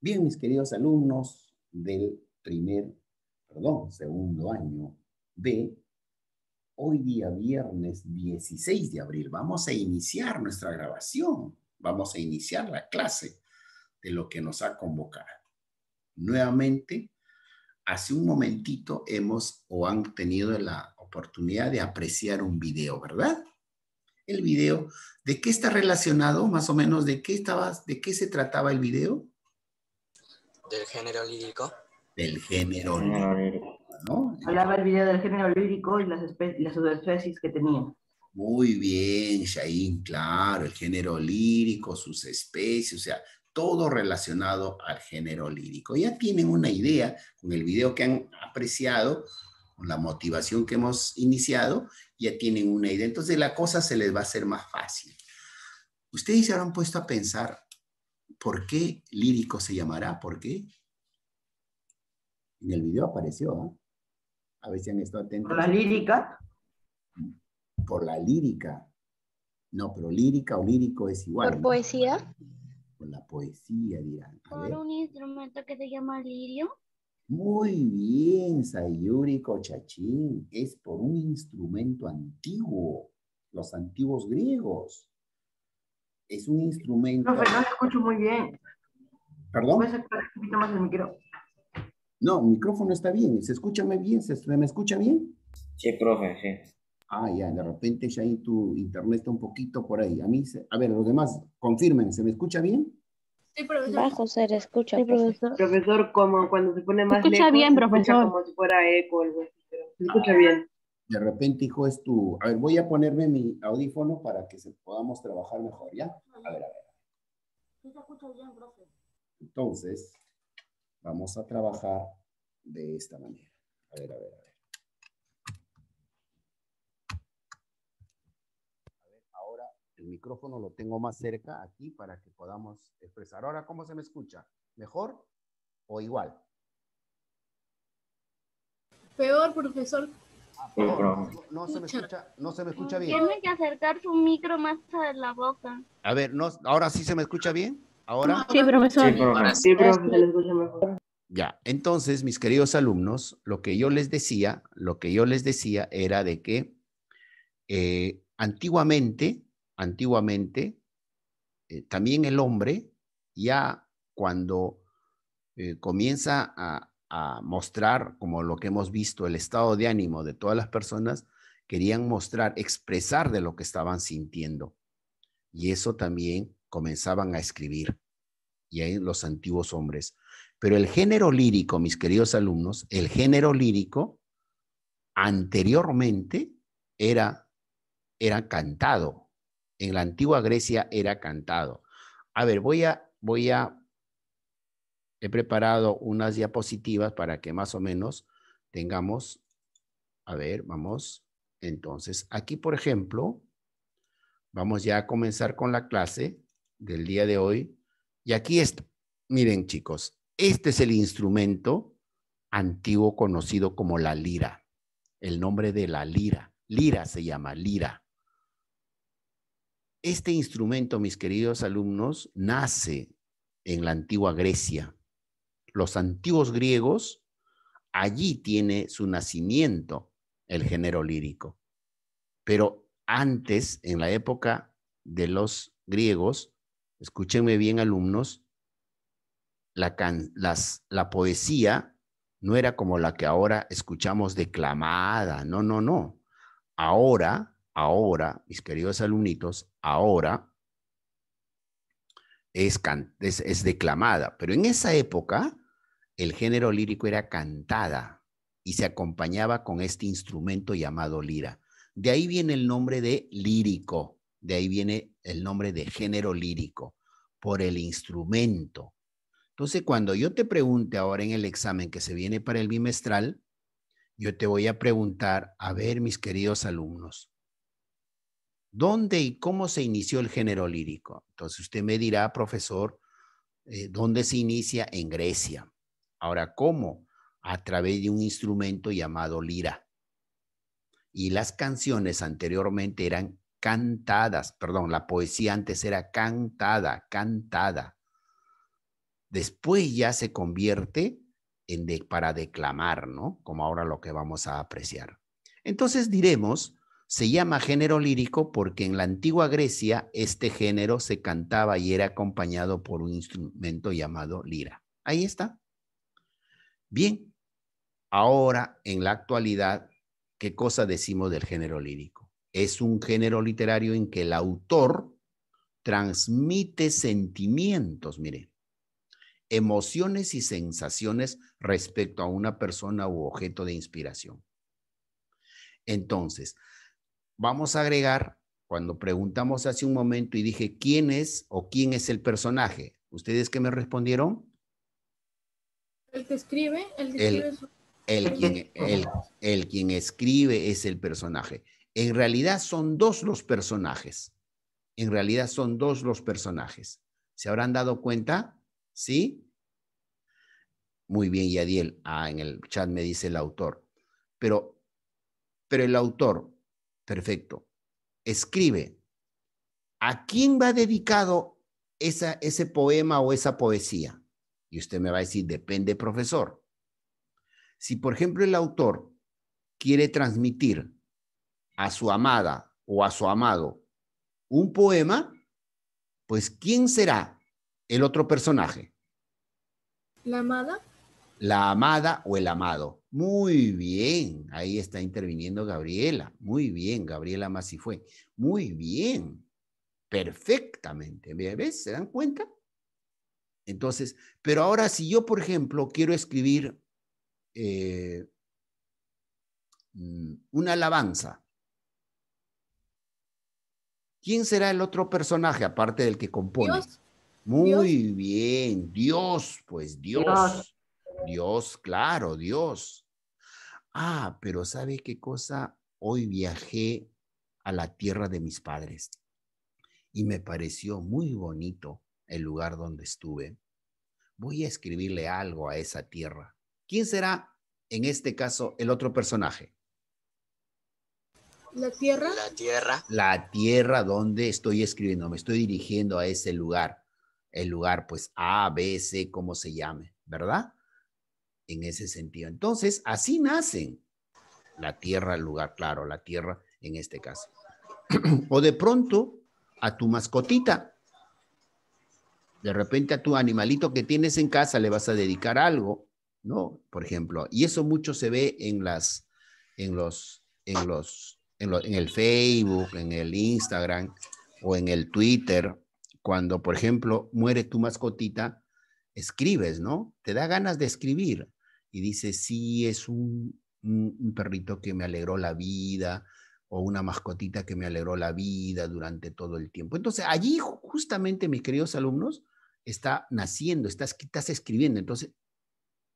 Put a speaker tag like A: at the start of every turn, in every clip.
A: Bien, mis queridos alumnos del primer, perdón, segundo año B, hoy día viernes 16 de abril vamos a iniciar nuestra grabación, vamos a iniciar la clase de lo que nos ha convocado. Nuevamente, hace un momentito hemos o han tenido la oportunidad de apreciar un video, ¿verdad? El video, ¿de qué está relacionado? Más o menos, ¿de qué, estabas, de qué se trataba el video? Del género lírico. Del género lírico. ¿no? Hablaba el video del género lírico y las, las subespecies que tenía. Muy bien, Shaín, claro, el género lírico, sus especies, o sea, todo relacionado al género lírico. Ya tienen una idea con el video que han apreciado, con la motivación que hemos iniciado, ya tienen una idea. Entonces la cosa se les va a hacer más fácil. Ustedes se habrán puesto a pensar ¿Por qué lírico se llamará? ¿Por qué? En el video apareció, ¿ah? A ver si han estado atentos. ¿Por la lírica? Por la lírica. No, pero lírica o lírico es igual. ¿Por poesía? Por la poesía, dirán. ¿Por un instrumento que se llama lirio? Muy bien, Sayuri chachín. Es por un instrumento antiguo, los antiguos griegos es un instrumento... Profe, no se escucho muy bien. ¿Perdón? poquito más el micrófono? No, el micrófono está bien. ¿Se escucha bien? ¿Se, ¿Me escucha bien? Sí, profe, sí. Ah, ya, de repente ya ahí tu internet está un poquito por ahí. A mí, a ver, los demás, confirmen, ¿se me escucha bien? Sí, profesor. Bajo se escucha, sí, profesor. Profesor, como cuando se pone más se escucha bien, profesor. como si fuera eco, algo pero se ah. escucha bien de repente, hijo, es tu... A ver, voy a ponerme mi audífono para que se podamos trabajar mejor, ¿ya? A ver, a ver. bien, profe. Entonces, vamos a trabajar de esta manera. A ver, a ver, a ver. A ver, ahora el micrófono lo tengo más cerca aquí para que podamos expresar. Ahora, ¿cómo se me escucha? ¿Mejor o igual? Peor, profesor. Oh, no, se me escucha, no se me escucha bien. Tiene que acercar su micro más a la boca. A ver, ¿ahora sí se me escucha bien? ¿Ahora? Sí, profesor. Sí, profesor. Este, ya, entonces, mis queridos alumnos, lo que yo les decía, lo que yo les decía era de que eh, antiguamente, antiguamente, eh, también el hombre, ya cuando eh, comienza a, a mostrar, como lo que hemos visto, el estado de ánimo de todas las personas, querían mostrar, expresar de lo que estaban sintiendo. Y eso también comenzaban a escribir, y ahí los antiguos hombres. Pero el género lírico, mis queridos alumnos, el género lírico anteriormente era, era cantado. En la antigua Grecia era cantado. A ver, voy a, voy a he preparado unas diapositivas para que más o menos tengamos, a ver, vamos, entonces aquí por ejemplo, vamos ya a comenzar con la clase del día de hoy y aquí está, miren chicos, este es el instrumento antiguo conocido como la lira, el nombre de la lira, lira se llama lira. Este instrumento, mis queridos alumnos, nace en la antigua Grecia los antiguos griegos, allí tiene su nacimiento el género lírico. Pero antes, en la época de los griegos, escúchenme bien alumnos, la, la poesía no era como la que ahora escuchamos declamada, no, no, no. Ahora, ahora, mis queridos alumnitos, ahora es declamada, pero en esa época el género lírico era cantada y se acompañaba con este instrumento llamado lira. De ahí viene el nombre de lírico, de ahí viene el nombre de género lírico, por el instrumento. Entonces, cuando yo te pregunte ahora en el examen que se viene para el bimestral, yo te voy a preguntar, a ver, mis queridos alumnos, ¿dónde y cómo se inició el género lírico? Entonces usted me dirá, profesor, eh, ¿dónde se inicia? En Grecia. Ahora, ¿cómo? A través de un instrumento llamado lira. Y las canciones anteriormente eran cantadas, perdón, la poesía antes era cantada, cantada. Después ya se convierte en para declamar, ¿no? Como ahora lo que vamos a apreciar. Entonces diremos, se llama género lírico porque en la antigua Grecia este género se cantaba y era acompañado por un instrumento llamado lira. Ahí está. Bien, ahora en la actualidad, ¿qué cosa decimos del género lírico? Es un género literario en que el autor transmite sentimientos, mire, emociones y sensaciones respecto a una persona u objeto de inspiración. Entonces, vamos a agregar, cuando preguntamos hace un momento y dije, ¿quién es o quién es el personaje? ¿Ustedes que me respondieron? El que escribe, el el, el, quien, escribe es el personaje. En realidad son dos los personajes. En realidad son dos los personajes. ¿Se habrán dado cuenta? ¿Sí? Muy bien, Yadiel. Ah, en el chat me dice el autor. Pero, pero el autor, perfecto, escribe. ¿A quién va dedicado esa, ese poema o esa poesía? Y usted me va a decir, depende, profesor. Si, por ejemplo, el autor quiere transmitir a su amada o a su amado un poema, pues ¿quién será el otro personaje? La amada. La amada o el amado. Muy bien, ahí está interviniendo Gabriela. Muy bien, Gabriela Masifue. Muy bien, perfectamente. ¿Ves? ¿Se dan cuenta? Entonces, pero ahora si yo, por ejemplo, quiero escribir eh, mm, una alabanza, ¿quién será el otro personaje aparte del que compones? Muy bien, Dios, pues Dios. Dios, claro, Dios. Ah, pero ¿sabe qué cosa? Hoy viajé a la tierra de mis padres y me pareció muy bonito el lugar donde estuve, voy a escribirle algo a esa tierra. ¿Quién será, en este caso, el otro personaje? La tierra. La tierra. La tierra donde estoy escribiendo, me estoy dirigiendo a ese lugar. El lugar, pues A, B, C, como se llame, ¿verdad? En ese sentido. Entonces, así nacen. La tierra, el lugar, claro, la tierra en este caso. o de pronto, a tu mascotita, de repente a tu animalito que tienes en casa le vas a dedicar algo, ¿no? Por ejemplo, y eso mucho se ve en las, en los, en los, en, el Facebook, en el Instagram o en el Twitter. Cuando, por ejemplo, muere tu mascotita, escribes, ¿no? Te da ganas de escribir y dices, sí, es un perrito que me alegró la vida, o una mascotita que me alegró la vida durante todo el tiempo. Entonces, allí justamente, mis queridos alumnos, está naciendo, estás, estás escribiendo. Entonces,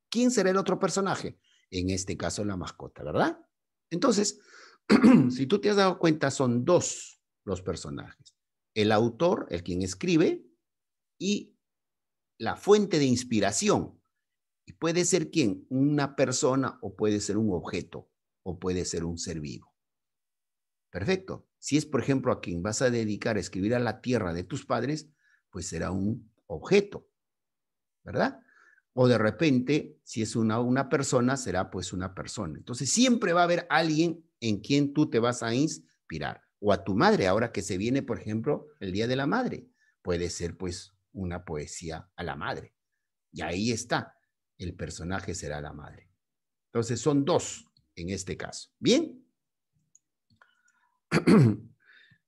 A: ¿quién será el otro personaje? En este caso, la mascota, ¿verdad? Entonces, si tú te has dado cuenta, son dos los personajes. El autor, el quien escribe, y la fuente de inspiración. Y puede ser quién? Una persona o puede ser un objeto o puede ser un ser vivo. Perfecto. Si es, por ejemplo, a quien vas a dedicar a escribir a la tierra de tus padres, pues será un objeto, ¿verdad? O de repente, si es una, una persona, será pues una persona. Entonces, siempre va a haber alguien en quien tú te vas a inspirar. O a tu madre, ahora que se viene, por ejemplo, el Día de la Madre. Puede ser pues una poesía a la madre. Y ahí está, el personaje será la madre. Entonces, son dos en este caso. Bien.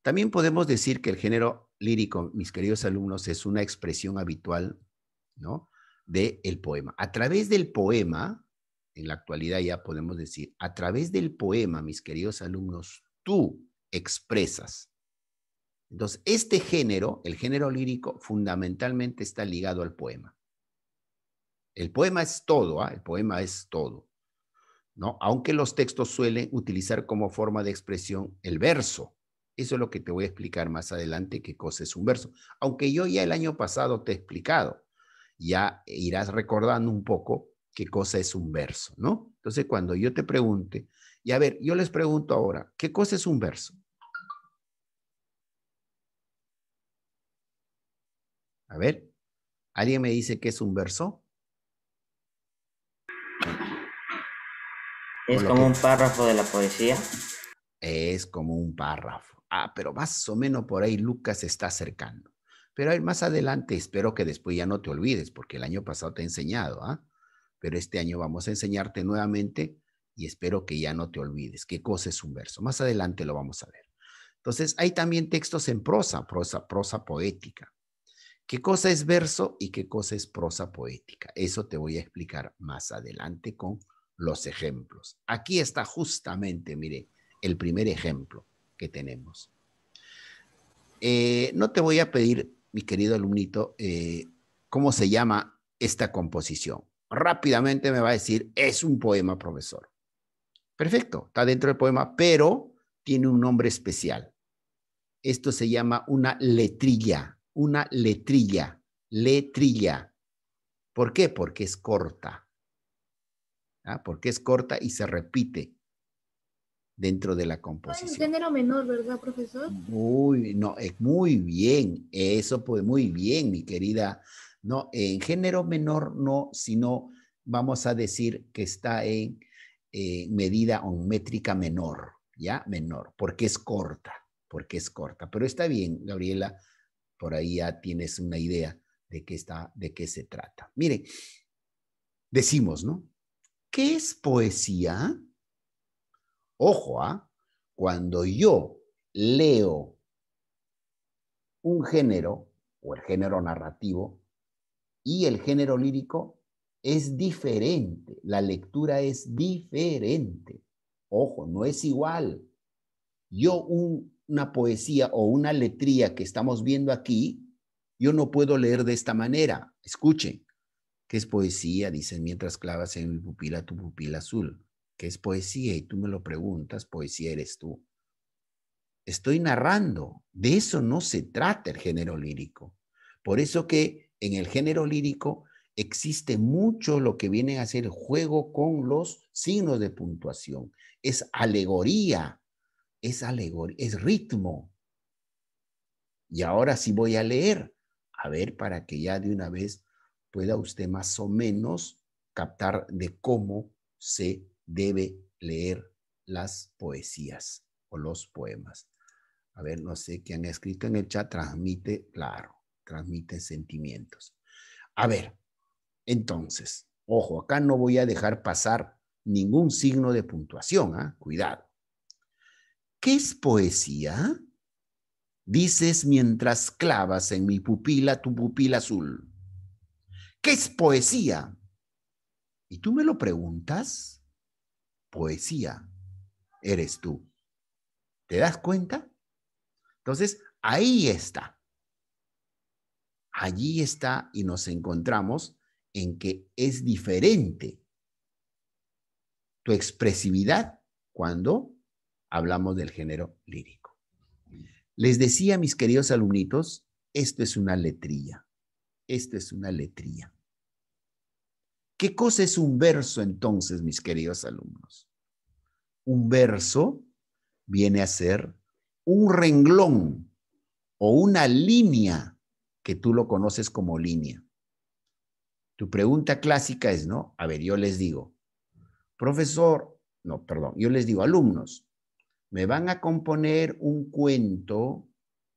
A: También podemos decir que el género lírico, mis queridos alumnos, es una expresión habitual, ¿no? De el poema. A través del poema, en la actualidad ya podemos decir, a través del poema, mis queridos alumnos, tú expresas. Entonces, este género, el género lírico, fundamentalmente está ligado al poema. El poema es todo, ¿ah? el poema es todo. ¿no? Aunque los textos suelen utilizar como forma de expresión el verso, eso es lo que te voy a explicar más adelante, qué cosa es un verso. Aunque yo ya el año pasado te he explicado, ya irás recordando un poco qué cosa es un verso, ¿no? Entonces, cuando yo te pregunte, y a ver, yo les pregunto ahora, ¿qué cosa es un verso? A ver, ¿alguien me dice qué es un verso? Es como un párrafo de la poesía. Es como un párrafo. Ah, pero más o menos por ahí Lucas se está acercando. Pero ahí más adelante espero que después ya no te olvides, porque el año pasado te he enseñado, ¿ah? Pero este año vamos a enseñarte nuevamente y espero que ya no te olvides qué cosa es un verso. Más adelante lo vamos a ver. Entonces, hay también textos en prosa, prosa, prosa poética. ¿Qué cosa es verso y qué cosa es prosa poética? Eso te voy a explicar más adelante con los ejemplos. Aquí está justamente, mire, el primer ejemplo que tenemos. Eh, no te voy a pedir, mi querido alumnito, eh, cómo se llama esta composición. Rápidamente me va a decir, es un poema, profesor. Perfecto, está dentro del poema, pero tiene un nombre especial. Esto se llama una letrilla, una letrilla, letrilla. ¿Por qué? Porque es corta. ¿Ah? Porque es corta y se repite dentro de la ah, composición. En género menor, ¿verdad, profesor? Muy, no, es muy bien, eso pues muy bien, mi querida. No, en género menor no, sino vamos a decir que está en eh, medida o métrica menor, ¿ya? Menor, porque es corta, porque es corta. Pero está bien, Gabriela, por ahí ya tienes una idea de qué, está, de qué se trata. Miren, decimos, ¿no? ¿Qué es poesía? Ojo, ¿ah? Cuando yo leo un género, o el género narrativo, y el género lírico, es diferente. La lectura es diferente. Ojo, no es igual. Yo una poesía o una letría que estamos viendo aquí, yo no puedo leer de esta manera. Escuchen, qué es poesía? Dicen, mientras clavas en mi pupila tu pupila azul es poesía, y tú me lo preguntas, poesía eres tú. Estoy narrando, de eso no se trata el género lírico. Por eso que en el género lírico existe mucho lo que viene a ser juego con los signos de puntuación. Es alegoría, es alegoría, es ritmo. Y ahora sí voy a leer, a ver, para que ya de una vez pueda usted más o menos captar de cómo se debe leer las poesías o los poemas. A ver, no sé qué han escrito en el chat, transmite, claro, transmite sentimientos. A ver, entonces, ojo, acá no voy a dejar pasar ningún signo de puntuación, ¿ah? cuidado. ¿Qué es poesía? Dices mientras clavas en mi pupila tu pupila azul. ¿Qué es poesía? ¿Y tú me lo preguntas? poesía eres tú. ¿Te das cuenta? Entonces, ahí está. Allí está y nos encontramos en que es diferente tu expresividad cuando hablamos del género lírico. Les decía, mis queridos alumnitos, esto es una letrilla. Esto es una letrilla. ¿Qué cosa es un verso entonces, mis queridos alumnos? Un verso viene a ser un renglón o una línea que tú lo conoces como línea. Tu pregunta clásica es, ¿no? A ver, yo les digo, profesor, no, perdón, yo les digo, alumnos, me van a componer un cuento,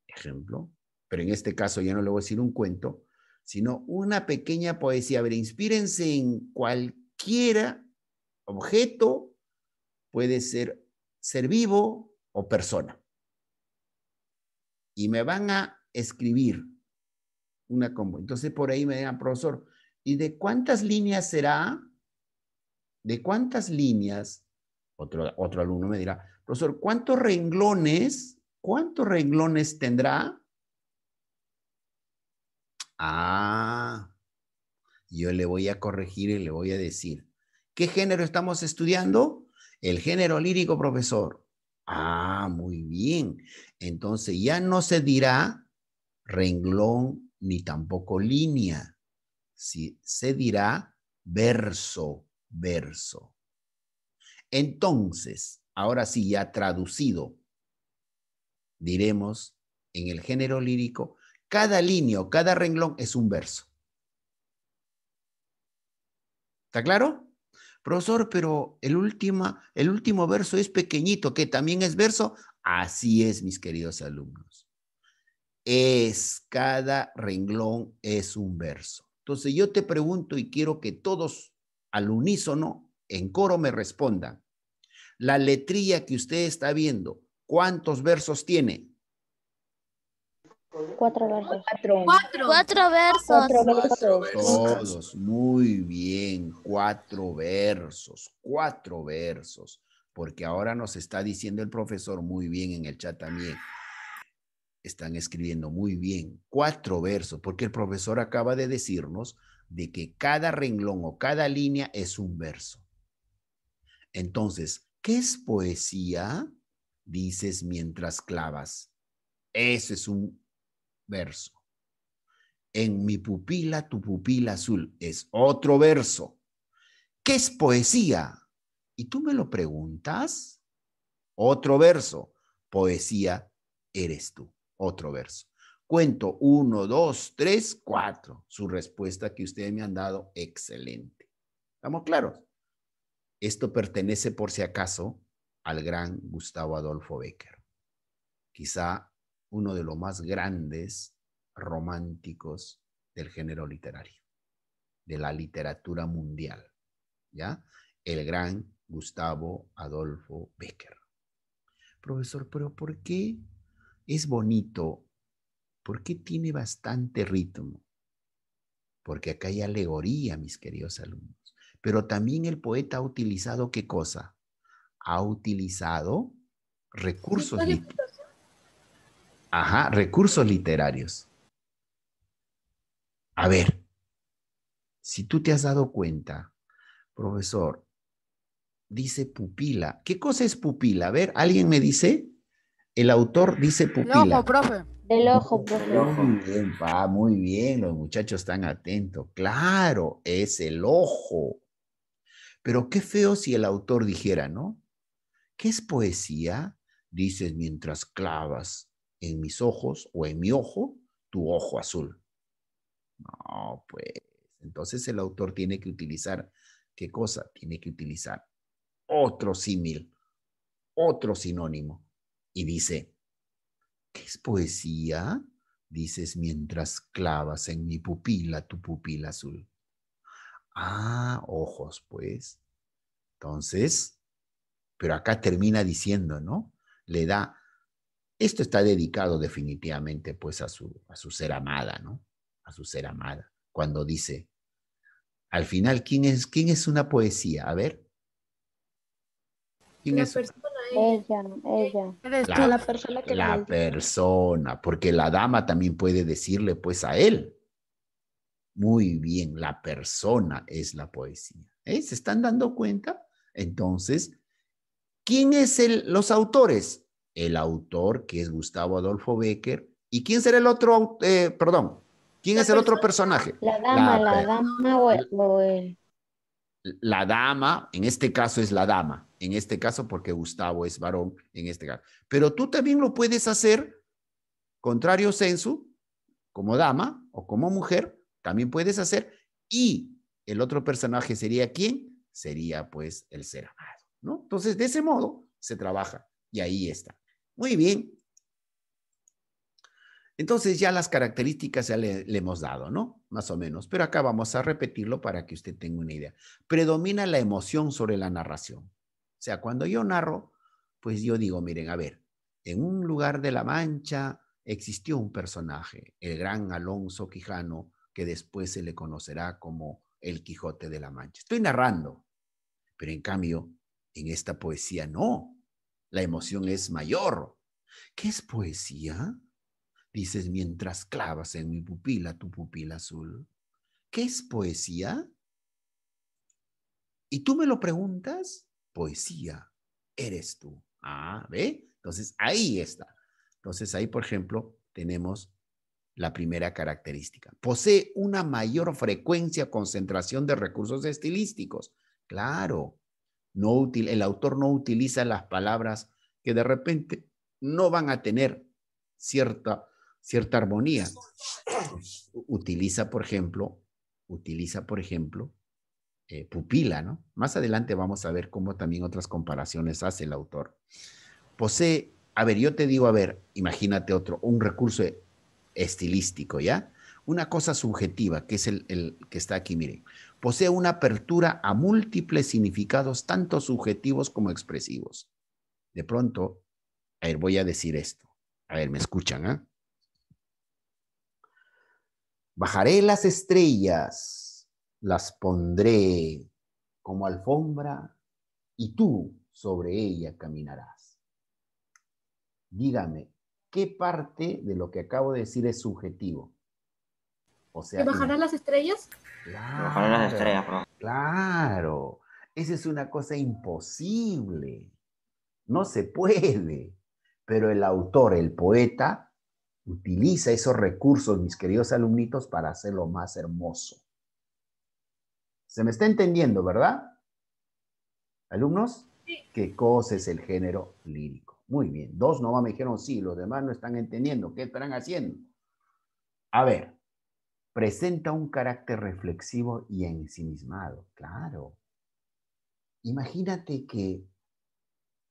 A: ejemplo, pero en este caso ya no le voy a decir un cuento, sino una pequeña poesía. A ver, inspírense en cualquiera objeto, puede ser ser vivo o persona. Y me van a escribir una combo. Entonces por ahí me dirán, profesor, ¿y de cuántas líneas será? ¿De cuántas líneas? Otro, otro alumno me dirá, profesor, ¿cuántos renglones, cuántos renglones tendrá? Ah, yo le voy a corregir y le voy a decir, ¿qué género estamos estudiando? El género lírico, profesor. Ah, muy bien. Entonces ya no se dirá renglón ni tampoco línea. se dirá verso, verso. Entonces, ahora sí, ya traducido, diremos en el género lírico, cada línea, cada renglón es un verso. ¿Está claro? Profesor, pero el, el último verso es pequeñito, que también es verso. Así es, mis queridos alumnos. Es, cada renglón es un verso. Entonces yo te pregunto y quiero que todos al unísono, en coro, me respondan. La letrilla que usted está viendo, ¿cuántos versos tiene? Cuatro versos. Cuatro. versos. versos. Todos, muy bien. Cuatro versos. Cuatro versos. Porque ahora nos está diciendo el profesor muy bien en el chat también. Están escribiendo muy bien. Cuatro versos. Porque el profesor acaba de decirnos de que cada renglón o cada línea es un verso. Entonces, ¿qué es poesía? Dices mientras clavas. Eso es un verso. En mi pupila, tu pupila azul. Es otro verso. ¿Qué es poesía? ¿Y tú me lo preguntas? Otro verso. Poesía eres tú. Otro verso. Cuento uno, dos, tres, cuatro. Su respuesta que ustedes me han dado, excelente. ¿Estamos claros? Esto pertenece, por si acaso, al gran Gustavo Adolfo Becker. Quizá uno de los más grandes románticos del género literario, de la literatura mundial, ¿ya? El gran Gustavo Adolfo Becker. Profesor, pero ¿por qué es bonito? ¿Por qué tiene bastante ritmo? Porque acá hay alegoría, mis queridos alumnos. Pero también el poeta ha utilizado qué cosa? Ha utilizado recursos literarios. Ajá, recursos literarios. A ver, si tú te has dado cuenta, profesor, dice pupila. ¿Qué cosa es pupila? A ver, ¿alguien me dice? El autor dice pupila. El ojo, profe. El ojo, profe. Muy bien, va, muy bien. Los muchachos están atentos. Claro, es el ojo. Pero qué feo si el autor dijera, ¿no? ¿Qué es poesía? Dices mientras clavas en mis ojos o en mi ojo tu ojo azul. No, pues entonces el autor tiene que utilizar, ¿qué cosa? Tiene que utilizar otro símil, otro sinónimo. Y dice, ¿qué es poesía? Dices mientras clavas en mi pupila tu pupila azul. Ah, ojos, pues. Entonces, pero acá termina diciendo, ¿no? Le da esto está dedicado definitivamente pues a su, ser amada, ¿no? A su ser amada. Cuando dice, al final, ¿quién es, quién es una poesía? A ver. ¿Quién la persona, ella, ella. la, persona porque la dama también puede decirle pues a él. Muy bien, la persona es la poesía. ¿Eh? ¿Se están dando cuenta? Entonces, ¿quién es el, los autores? el autor, que es Gustavo Adolfo Becker. ¿Y quién será el otro, eh, perdón, quién es el otro personaje? La dama, la, dama o el, La dama, en este caso es la dama, en este caso porque Gustavo es varón, en este caso. Pero tú también lo puedes hacer, contrario sensu, como dama o como mujer, también puedes hacer. Y el otro personaje sería quién? Sería pues el ser amado, ¿no? Entonces, de ese modo se trabaja y ahí está. Muy bien. Entonces ya las características ya le, hemos dado, ¿no? Más o menos. Pero acá vamos a repetirlo para que usted tenga una idea. Predomina la emoción sobre la narración. O sea, cuando yo narro, pues yo digo, miren, a ver, en un lugar de La Mancha existió un personaje, el gran Alonso Quijano, que después se le conocerá como el Quijote de la Mancha. Estoy narrando, pero en cambio, en esta poesía no la emoción es mayor. ¿Qué es poesía? Dices mientras clavas en mi pupila tu pupila azul. ¿Qué es poesía? Y tú me lo preguntas, poesía, eres tú. Ah, ¿ve? Entonces ahí está. Entonces ahí, por ejemplo, tenemos la primera característica. Posee una mayor frecuencia, concentración de recursos estilísticos. Claro, el autor no utiliza las palabras que de repente no van a tener cierta, cierta armonía. Utiliza, por ejemplo, utiliza, por ejemplo, eh, pupila, ¿no? Más adelante vamos a ver cómo también otras comparaciones hace el autor. Posee, a ver, yo te digo, a ver, imagínate otro, un recurso estilístico, ¿ya? Una cosa subjetiva, que es el, el que está aquí, miren posee una apertura a múltiples significados, tanto subjetivos como expresivos. De pronto, a ver, voy a decir esto. A ver, me escuchan, ah? Bajaré las estrellas, las pondré como alfombra y tú sobre ella caminarás. Dígame, ¿qué parte de lo que acabo de decir es subjetivo? bajarán las estrellas? Claro, bajarán las estrellas, Claro. Esa es una cosa imposible. No se puede. Pero el autor, el poeta, utiliza esos recursos, mis queridos alumnitos, para hacerlo más hermoso. ¿Se me está entendiendo, verdad? ¿Alumnos? ¿Qué cosa es el género lírico? Muy bien. Dos nomás me dijeron sí, los demás no están entendiendo. ¿Qué estarán haciendo? A ver, presenta un carácter reflexivo y ensimismado, claro. Imagínate que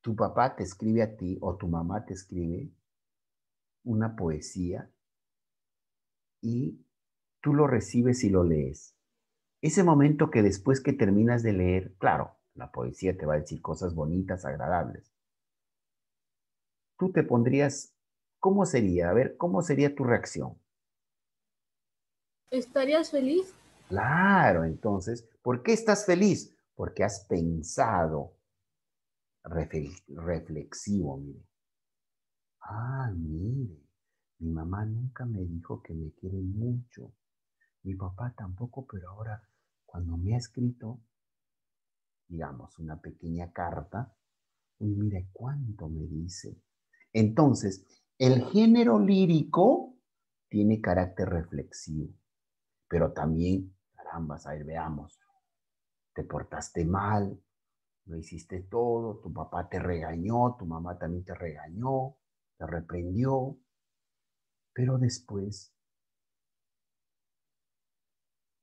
A: tu papá te escribe a ti o tu mamá te escribe una poesía y tú lo recibes y lo lees. Ese momento que después que terminas de leer, claro, la poesía te va a decir cosas bonitas, agradables. Tú te pondrías, ¿cómo sería? A ver, ¿cómo sería tu reacción? ¿Estarías feliz? Claro, entonces, ¿por qué estás feliz? Porque has pensado reflexivo, mire. Ah, mire, mi mamá nunca me dijo que me quiere mucho. Mi papá tampoco, pero ahora cuando me ha escrito, digamos, una pequeña carta, uy, mire cuánto me dice. Entonces, el género lírico tiene carácter reflexivo. Pero también, carambas, a ver, veamos, te portaste mal, lo hiciste todo, tu papá te regañó, tu mamá también te regañó, te reprendió, pero después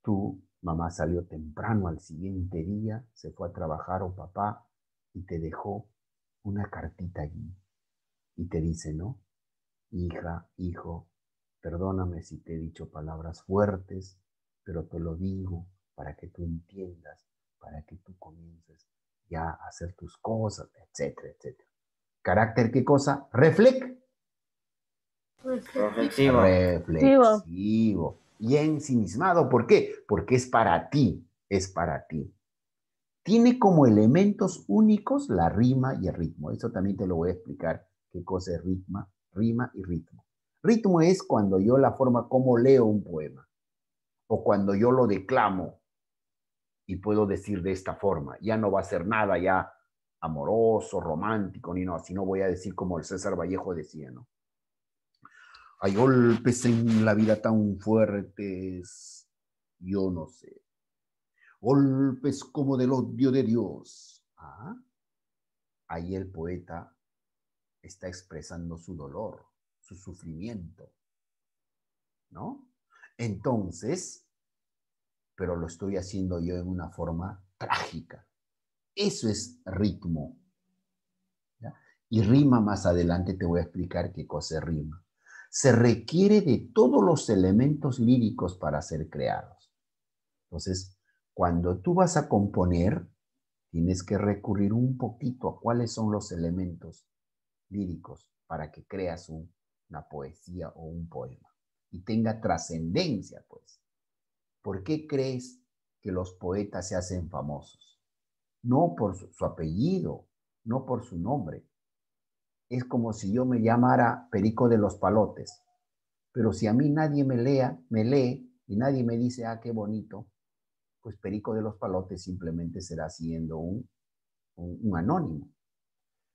A: tu mamá salió temprano al siguiente día, se fue a trabajar o papá y te dejó una cartita allí y te dice, ¿no? Hija, hijo, Perdóname si te he dicho palabras fuertes, pero te lo digo para que tú entiendas, para que tú comiences ya a hacer tus cosas, etcétera, etcétera. Carácter, ¿qué cosa? Reflex. Reflexivo. Reflexivo. Y ensimismado, ¿por qué? Porque es para ti, es para ti. Tiene como elementos únicos la rima y el ritmo. Eso también te lo voy a explicar, qué cosa es rima y ritmo. Ritmo es cuando yo la forma como leo un poema o cuando yo lo declamo y puedo decir de esta forma. Ya no va a ser nada ya amoroso, romántico, ni no, no voy a decir como el César Vallejo decía, ¿no? Hay golpes en la vida tan fuertes, yo no sé. Golpes como del odio de Dios. ¿Ah? Ahí el poeta está expresando su dolor sufrimiento. ¿No? Entonces, pero lo estoy haciendo yo en una forma trágica. Eso es ritmo. Y rima más adelante te voy a explicar qué cosa es rima. Se requiere de todos los elementos líricos para ser creados. Entonces, cuando tú vas a componer, tienes que recurrir un poquito a cuáles son los elementos líricos para que creas un una poesía o un poema y tenga trascendencia, pues. ¿Por qué crees que los poetas se hacen famosos? No por su, apellido, no por su nombre. Es como si yo me llamara Perico de los Palotes, pero si a mí nadie me lea, me lee y nadie me dice, ah, qué bonito, pues Perico de los Palotes simplemente será siendo un, un anónimo.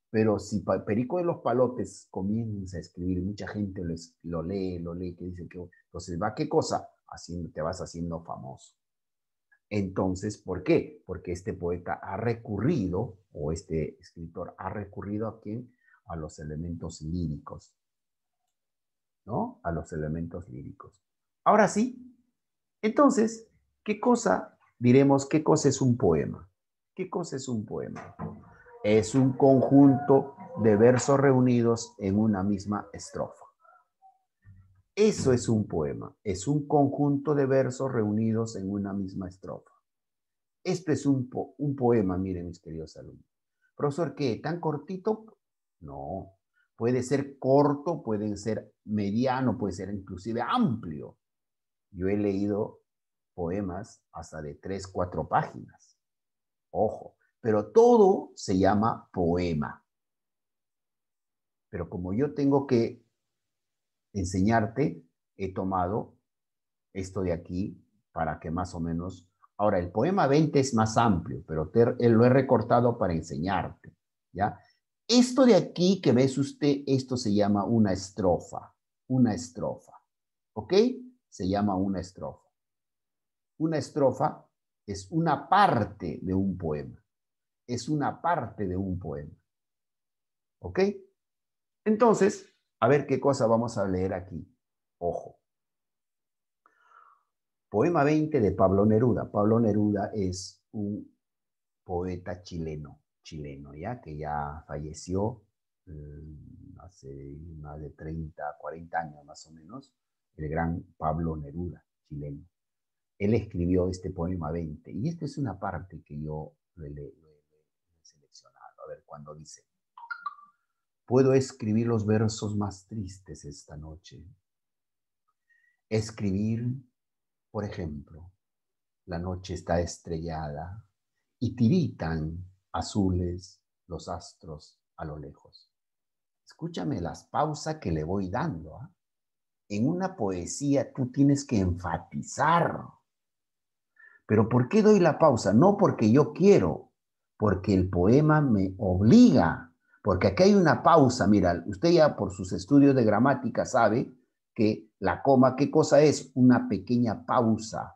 A: Pero si Perico de los Palotes comienza a escribir, mucha gente lo, lee, lo lee, que dice que... Entonces, ¿va qué cosa? Haciendo, te vas haciendo famoso. Entonces, ¿por qué? Porque este poeta ha recurrido, o este escritor ha recurrido a quién? A los elementos líricos. ¿No? A los elementos líricos. Ahora sí, entonces, ¿qué cosa, diremos, qué cosa es un poema? ¿Qué cosa es un poema? es un conjunto de versos reunidos en una misma estrofa. Eso es un poema, es un conjunto de versos reunidos en una misma estrofa. Esto es un, un poema, miren mis queridos alumnos. Profesor, ¿qué? ¿Tan cortito? No, puede ser corto, puede ser mediano, puede ser inclusive amplio. Yo he leído poemas hasta de tres, cuatro páginas. Ojo, pero todo se llama poema. Pero como yo tengo que enseñarte, he tomado esto de aquí para que más o menos... Ahora, el poema 20 es más amplio, pero eh, lo he recortado para enseñarte, ¿ya? Esto de aquí que ves usted, esto se llama una estrofa, una estrofa, ¿ok? Se llama una estrofa. Una estrofa es una parte de un poema es una parte de un poema. ¿Ok? Entonces, a ver qué cosa vamos a leer aquí. Ojo. Poema 20 de Pablo Neruda. Pablo Neruda es un poeta chileno, chileno, ¿ya? Que ya falleció mm, hace más de 30, 40 años más o menos, el gran Pablo Neruda, chileno. Él escribió este poema 20 y esta es una parte que yo le, cuando dice, puedo escribir los versos más tristes esta noche. Escribir, por ejemplo, la noche está estrellada y tiritan azules los astros a lo lejos. Escúchame las pausas que le voy dando. ¿ah? En una poesía tú tienes que enfatizar. Pero ¿por qué doy la pausa? No porque yo quiero porque el poema me obliga, porque aquí hay una pausa, mira, usted ya por sus estudios de gramática sabe que la coma, ¿qué cosa es? Una pequeña pausa.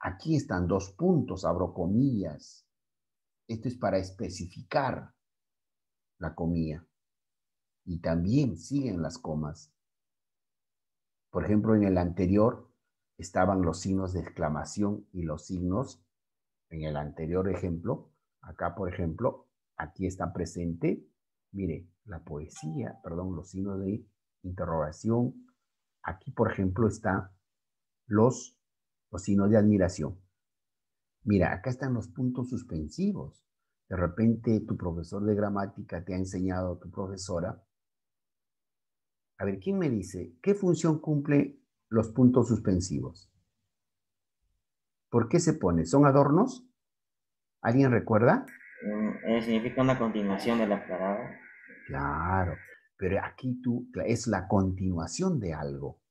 A: Aquí están dos puntos, abro comillas. Esto es para especificar la comilla. Y también siguen las comas. Por ejemplo, en el anterior estaban los signos de exclamación y los signos en el anterior ejemplo, acá por ejemplo, aquí está presente, mire, la poesía, perdón, los signos de interrogación. Aquí por ejemplo está los, los signos de admiración. Mira, acá están los puntos suspensivos. De repente tu profesor de gramática te ha enseñado, tu profesora. A ver, ¿quién me dice qué función cumple los puntos suspensivos? ¿Por qué se pone? ¿Son adornos? ¿Alguien recuerda? Mm, eh, significa una continuación de la palabra. Claro, pero aquí tú es la continuación de algo.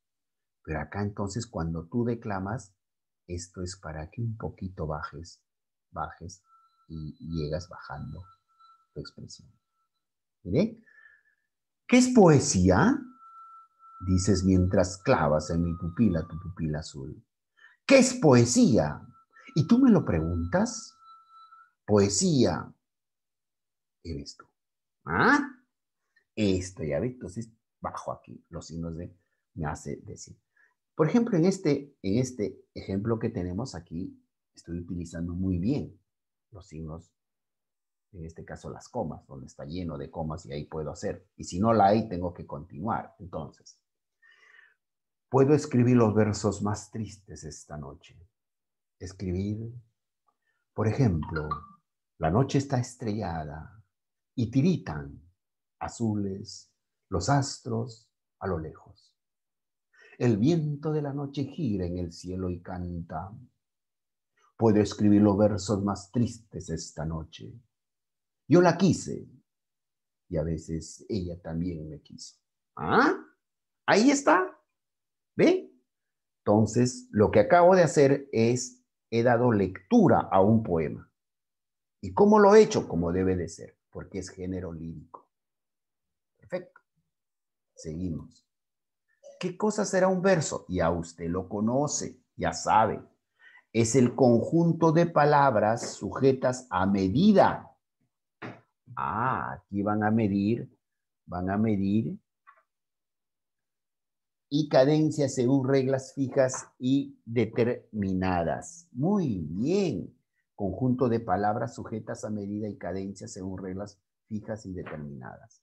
A: Pero acá entonces cuando tú declamas, esto es para que un poquito bajes, bajes y llegas bajando tu expresión. ¿Qué es poesía? Dices mientras clavas en mi pupila tu pupila azul. ¿Qué es poesía? Y tú me lo preguntas. Poesía eres tú. ¿Ah? Esto, ya ves, entonces bajo aquí los signos de me hace decir. Por ejemplo, en este, en este ejemplo que tenemos aquí, estoy utilizando muy bien los signos, en este caso las comas, donde está lleno de comas y ahí puedo hacer. Y si no la hay, tengo que continuar. Entonces, Puedo escribir los versos más tristes esta noche. Escribir, por ejemplo, la noche está estrellada y tiritan azules los astros a lo lejos. El viento de la noche gira en el cielo y canta. Puedo escribir los versos más tristes esta noche. Yo la quise y a veces ella también me quiso. ¿Ah? Ahí está. ¿Ve? Entonces, lo que acabo de hacer es, he dado lectura a un poema. ¿Y cómo lo he hecho? Como debe de ser, porque es género lírico. Perfecto. Seguimos. ¿Qué cosa será un verso? Ya usted lo conoce, ya sabe. Es el conjunto de palabras sujetas a medida. Ah, aquí van a medir, van a medir y cadencia según reglas fijas y determinadas. Muy bien. Conjunto de palabras sujetas a medida y cadencia según reglas fijas y determinadas.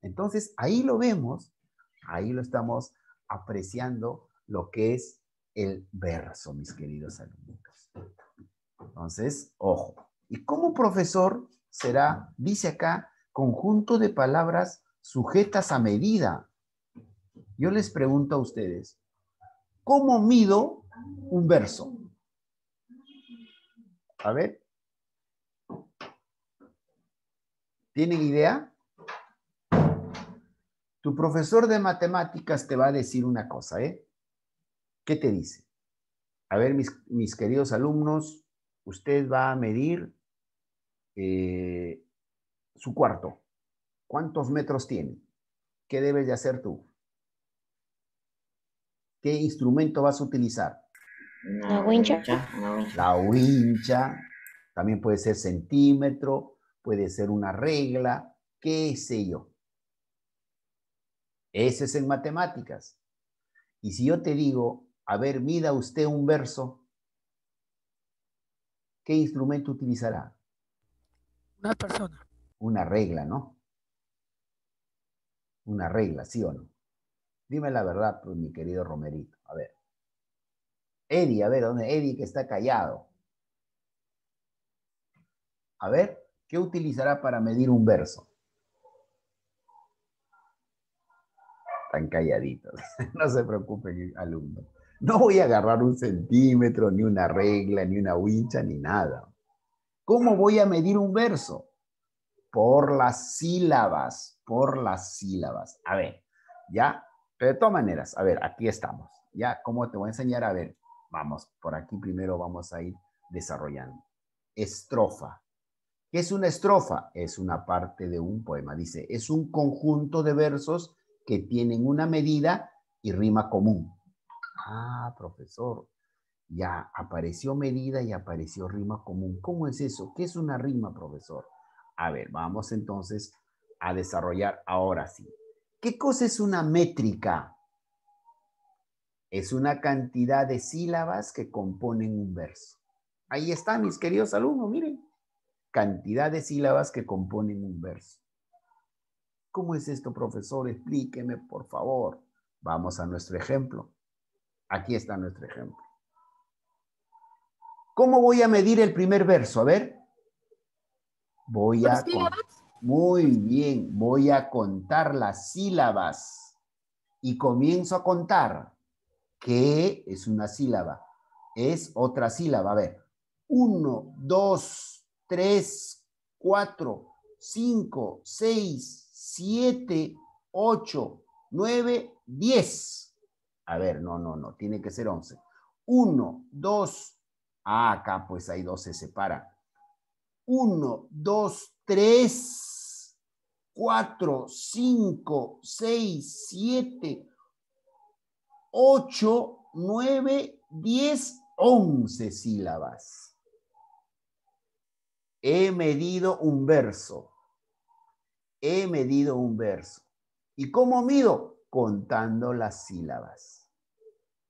A: Entonces, ahí lo vemos, ahí lo estamos apreciando lo que es el verso, mis queridos alumnos. Entonces, ojo. ¿Y como profesor será, dice acá, conjunto de palabras sujetas a medida? Yo les pregunto a ustedes, ¿cómo mido un verso? A ver. ¿Tienen idea? Tu profesor de matemáticas te va a decir una cosa, ¿eh? ¿Qué te dice? A ver, mis, queridos alumnos, usted va a medir eh, su cuarto. ¿Cuántos metros tiene? ¿Qué debes de hacer tú? ¿qué instrumento vas a utilizar? La wincha. La wincha. También puede ser centímetro, puede ser una regla, qué sé yo. Ese es en matemáticas. Y si yo te digo, a ver, mida usted un verso, ¿qué instrumento utilizará? Una persona. Una regla, ¿no? Una regla, ¿sí o no? Dime la verdad, pues, mi querido Romerito. A ver. Eddie, a ver, ¿dónde? Eddie que está callado. A ver, ¿qué utilizará para medir un verso? Tan calladitos. No se preocupen, alumnos. No voy a agarrar un centímetro, ni una regla, ni una wincha, ni nada. ¿Cómo voy a medir un verso? Por las sílabas, por las sílabas. A ver, ya de todas maneras, a ver, aquí estamos. Ya, ¿cómo te voy a enseñar? A ver, vamos, por aquí primero vamos a ir desarrollando. Estrofa. ¿Qué es una estrofa? Es una parte de un poema. Dice, es un conjunto de versos que tienen una medida y rima común. Ah, profesor, ya apareció medida y apareció rima común. ¿Cómo es eso? ¿Qué es una rima, profesor? A ver, vamos entonces a desarrollar ahora sí. ¿Qué cosa es una métrica? Es una cantidad de sílabas que componen un verso. Ahí está, mis queridos alumnos, miren. Cantidad de sílabas que componen un verso. ¿Cómo es esto, profesor? Explíqueme, por favor. Vamos a nuestro ejemplo. Aquí está nuestro ejemplo. ¿Cómo voy a medir el primer verso? A ver. Voy a... Muy bien, voy a contar las sílabas y comienzo a contar. ¿Qué es una sílaba? Es otra sílaba, a ver. 1 2 3 4 5 6 7 8 9 10. A ver, no, no, no, tiene que ser 11. 1 2 Ah, acá pues hay doce se separa. 1 2 3 Cuatro, cinco, seis, siete, ocho, nueve, diez, once sílabas. He medido un verso. He medido un verso. ¿Y cómo mido? Contando las sílabas.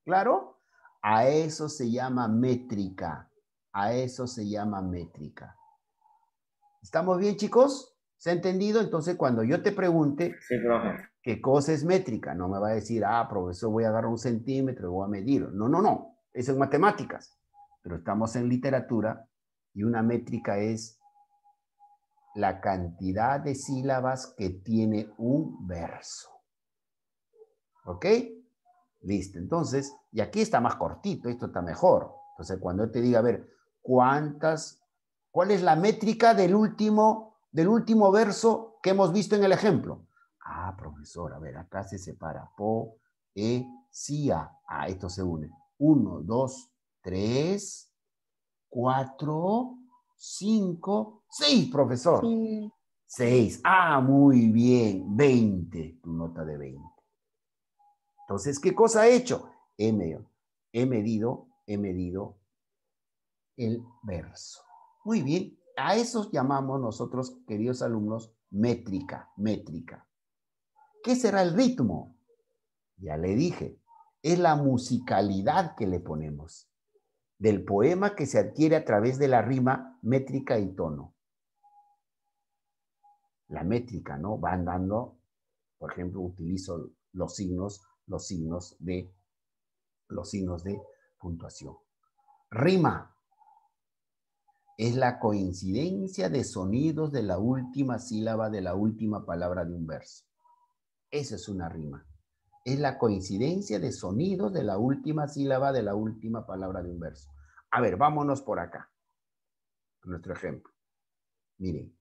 A: ¿Claro? A eso se llama métrica. A eso se llama métrica. ¿Estamos bien, chicos? ¿Se ha entendido? Entonces, cuando yo te pregunte qué cosa es métrica, no me va a decir, ah, profesor, voy a agarrar un centímetro y voy a medir. No, no, no. Eso es matemáticas. Pero estamos en literatura y una métrica es la cantidad de sílabas que tiene un verso. ¿Ok? Listo. Entonces, y aquí está más cortito, esto está mejor. Entonces, cuando yo te diga, a ver, ¿cuántas, cuál es la métrica del último del último verso que hemos visto en el ejemplo. Ah, profesor, a ver, acá se separa po, e, si, a. Ah, esto se une. Uno, dos, tres, cuatro, cinco, seis, profesor. Seis. Ah, muy bien. Veinte, tu nota de veinte. Entonces, ¿qué cosa he hecho? he medido, he medido el verso. Muy bien, a eso llamamos nosotros, queridos alumnos, métrica, métrica. ¿Qué será el ritmo? Ya le dije, es la musicalidad que le ponemos del poema que se adquiere a través de la rima métrica y tono. La métrica, ¿no? Van dando, por ejemplo, utilizo los signos, los signos de los signos de puntuación. Rima, es la coincidencia de sonidos de la última sílaba de la última palabra de un verso. Esa es una rima. Es la coincidencia de sonidos de la última sílaba de la última palabra de un verso. A ver, vámonos por acá. Nuestro ejemplo. Miren,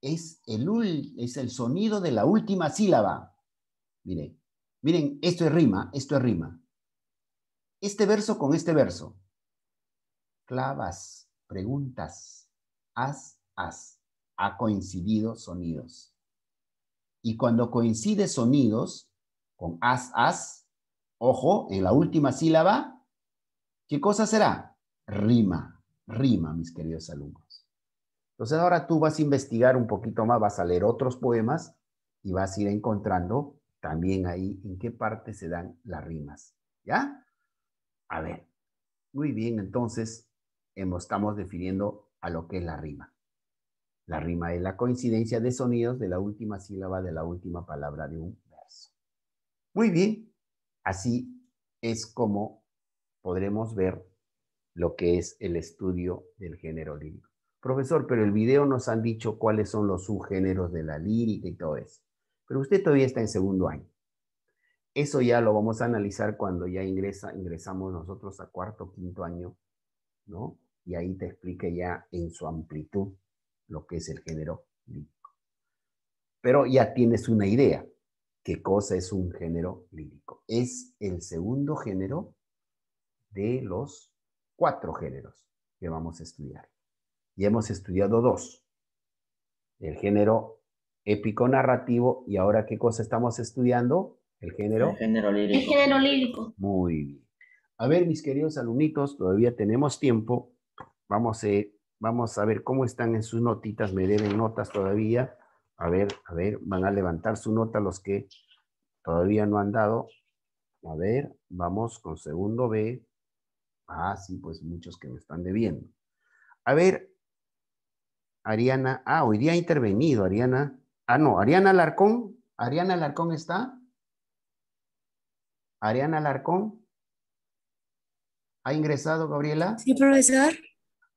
A: es el, es el sonido de la última sílaba. Miren, miren, esto es rima, esto es rima. Este verso con este verso. Clavas, preguntas, as, as, ha coincidido sonidos. Y cuando coincide sonidos con as, as, ojo, en la última sílaba, ¿qué cosa será? Rima, rima, mis queridos alumnos. Entonces ahora tú vas a investigar un poquito más, vas a leer otros poemas y vas a ir encontrando también ahí en qué parte se dan las rimas. ¿Ya? A ver. Muy bien, entonces estamos definiendo a lo que es la rima. La rima es la coincidencia de sonidos de la última sílaba de la última palabra de un verso. Muy bien, así es como podremos ver lo que es el estudio del género lírico. Profesor, pero el video nos han dicho cuáles son los subgéneros de la lírica y todo eso. Pero usted todavía está en segundo año. Eso ya lo vamos a analizar cuando ya ingresamos nosotros a cuarto, quinto año, ¿no? y ahí te explique ya en su amplitud lo que es el género lírico. Pero ya tienes una idea qué cosa es un género lírico. Es el segundo género de los cuatro géneros que vamos a estudiar. Y hemos estudiado dos, el género épico narrativo y ahora qué cosa estamos estudiando? El género. El género lírico. El género lírico. Muy bien. A ver, mis queridos alumnitos, todavía tenemos tiempo Vamos, eh, vamos a ver cómo están en sus notitas. Me deben notas todavía. A ver, a ver, van a levantar su nota los que todavía no han dado. A ver, vamos con segundo B. Ah, sí, pues muchos que me están debiendo. A ver, Ariana. Ah, hoy día ha intervenido, Ariana. Ah, no, Ariana Alarcón. ¿Ariana Alarcón está? ¿Ariana Alarcón? ¿Ha ingresado, Gabriela? Sí, profesor.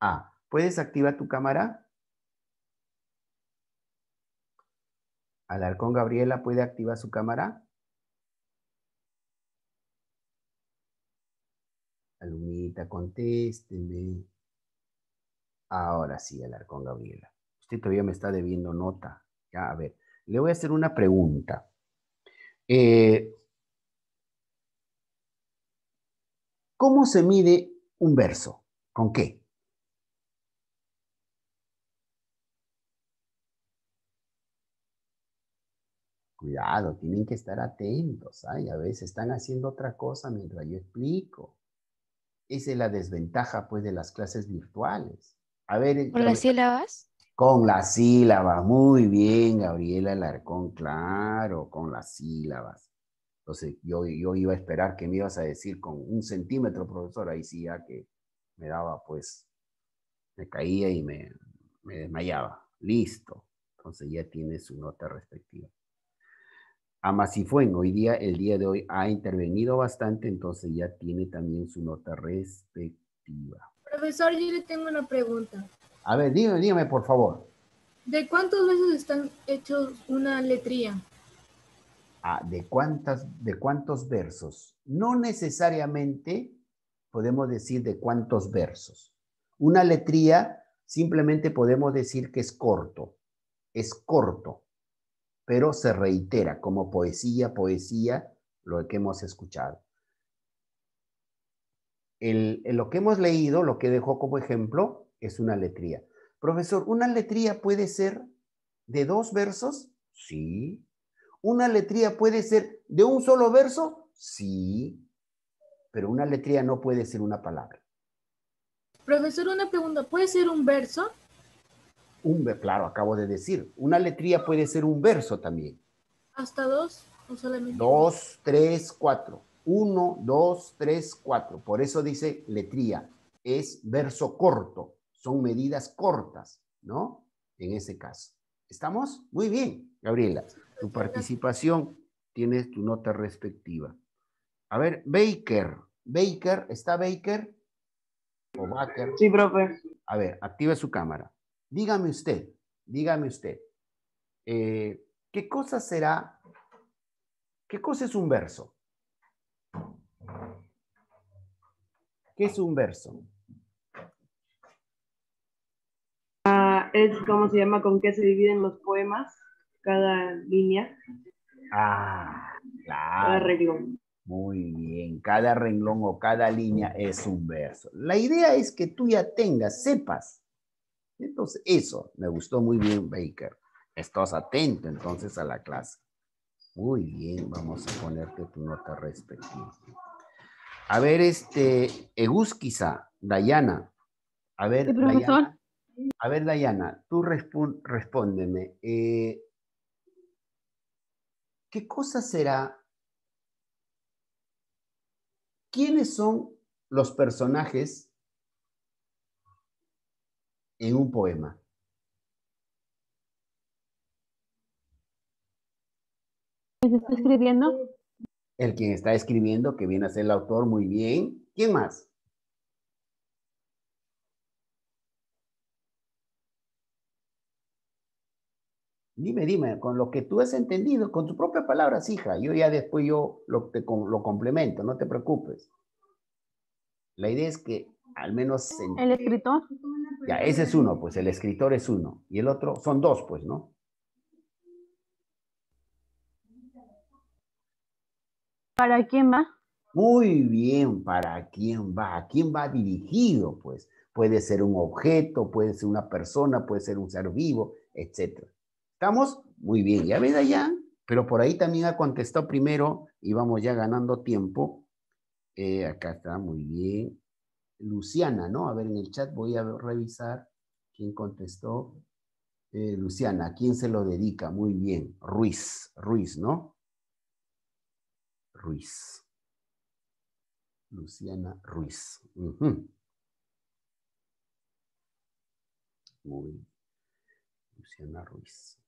A: Ah, ¿Puedes activar tu cámara? Alarcón Gabriela puede activar su cámara. Alumita, contésteme. Ahora sí, Alarcón Gabriela. Usted todavía me está debiendo nota. Ya, a ver, le voy a hacer una pregunta. Eh, ¿Cómo se mide un verso? ¿Con qué? Cuidado, tienen que estar atentos. ¿ay? ¿ah? A veces están haciendo otra cosa mientras yo explico. Esa es la desventaja, pues, de las clases virtuales. A ver. Eh, ¿Con las sílabas? Con las sílabas. Muy bien, Gabriela Alarcón, claro, con las sílabas. Entonces, yo, iba a esperar que me ibas a decir con un centímetro, profesor. Ahí sí ya que me daba, pues, me caía y me, me desmayaba. Listo. Entonces ya tiene su nota respectiva en hoy día, el día de hoy, ha intervenido bastante, entonces ya tiene también su nota respectiva. Profesor, yo le tengo una pregunta. A ver, dígame, dígame, por favor. ¿De cuántos versos están hechos una letría? Ah, ¿de, cuántas, ¿De cuántos versos? No necesariamente podemos decir de cuántos versos. Una letría simplemente podemos decir que es corto, es corto pero se reitera como poesía, poesía, lo que hemos escuchado. El, lo que hemos leído, lo que dejó como ejemplo, es una letría. Profesor, ¿una letría puede ser de dos versos? Sí. ¿Una letría puede ser de un solo verso? Sí. Pero una letría no puede ser una palabra. Profesor, una pregunta, ¿puede ser un verso? Un, claro, acabo de decir. Una letría puede ser un verso también. ¿Hasta dos o solamente? Dos, tres, cuatro. Uno, dos, tres, cuatro. Por eso dice letría. Es verso corto. Son medidas cortas, ¿no? En ese caso. ¿Estamos? Muy bien, Gabriela. Tu participación, tienes tu nota respectiva. A ver, Baker. Baker, ¿está Baker? ¿O Baker? Sí, profe. A ver, activa su cámara. Dígame usted, dígame usted, eh, ¿qué cosa será? ¿Qué cosa es un verso? ¿Qué es un verso? Ah, es cómo se llama, con qué se dividen los poemas, cada línea. Ah, Cada renglón. Muy bien, cada renglón o cada línea es un verso. La idea es que tú ya tengas, sepas entonces, eso me gustó muy bien, Baker. Estás atento entonces a la clase. Muy bien, vamos a ponerte tu nota respectiva. A ver, este, Egusquiza, Dayana. A ver, Dayana. A ver, Dayana, tú respóndeme. Eh, ¿Qué cosa será? ¿Quiénes son los personajes en un poema. ¿Quién está escribiendo? El quien está escribiendo, que viene a ser el autor, muy bien. ¿Quién más? Dime, dime, con lo que tú has entendido, con tus propias palabras, hija. Yo ya después yo lo, te, lo complemento, no te preocupes. La idea es que al menos... el escritor. Ya, ese es uno, pues el escritor es uno. Y el otro, son dos, pues, ¿no? ¿Para quién va? Muy bien, ¿para quién va? ¿A quién va dirigido? Pues puede ser un objeto, puede ser una persona, puede ser un ser vivo, etc. ¿Estamos? Muy bien, ya ves allá. Pero por ahí también ha contestado primero y vamos ya ganando tiempo. Eh, acá está, muy bien. Luciana, ¿no? A ver, en el chat voy a revisar quién contestó. Eh, Luciana, ¿a quién se lo dedica? Muy bien, Ruiz, Ruiz, ¿no? Ruiz. Luciana Ruiz. Luciana Ruiz.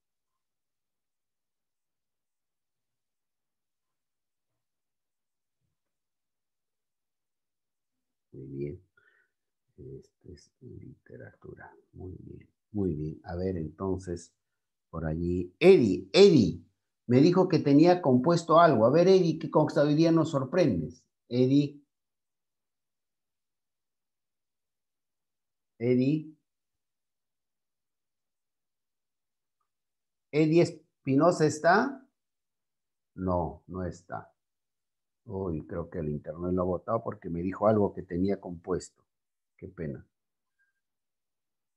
A: Muy bien. Esto es literatura. Muy bien, muy bien. A ver, entonces, por allí. Eddie, Eddie, me dijo que tenía compuesto algo. A ver, Eddie, ¿qué consta hoy día nos sorprendes? Eddie. Eddie. Eddie Espinosa está. No, no está. Uy, oh, creo que el internet lo ha votado porque me dijo algo que tenía compuesto. Qué pena.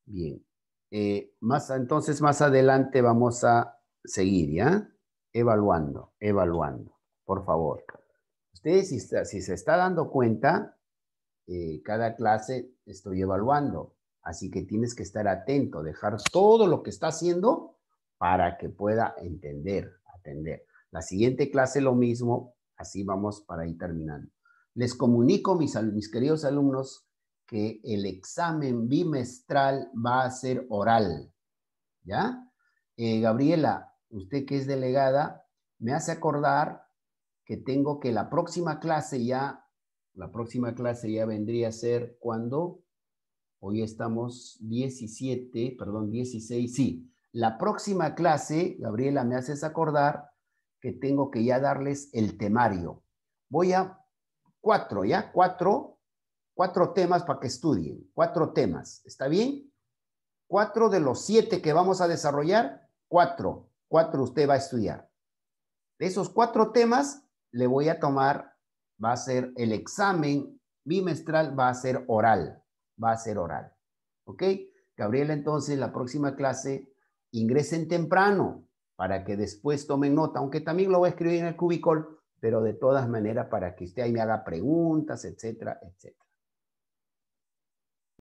A: Bien. Eh, más, entonces, más adelante vamos a seguir, ¿ya? Evaluando, evaluando, por favor. Ustedes, si, se está dando cuenta, eh, cada clase estoy evaluando. Así que tienes que estar atento, dejar todo lo que está haciendo para que pueda entender, atender. La siguiente clase lo mismo, Así vamos para ir terminando. Les comunico, mis, queridos alumnos, que el examen bimestral va a ser oral. ¿Ya? Eh, Gabriela, usted que es delegada, me hace acordar que tengo que la próxima clase ya, la próxima clase ya vendría a ser cuando, hoy estamos 17, perdón, 16, sí, la próxima clase, Gabriela, me haces acordar tengo que ya darles el temario. Voy a cuatro, ¿ya? Cuatro, cuatro temas para que estudien, cuatro temas, ¿está bien? Cuatro de los siete que vamos a desarrollar, cuatro, cuatro usted va a estudiar. De esos cuatro temas le voy a tomar, va a ser el examen bimestral, va a ser oral, va a ser oral, ¿ok? Gabriela, entonces, la próxima clase, ingresen temprano, para que después tomen nota, aunque también lo voy a escribir en el cubicol, pero de todas maneras para que usted ahí me haga preguntas, etcétera, etcétera.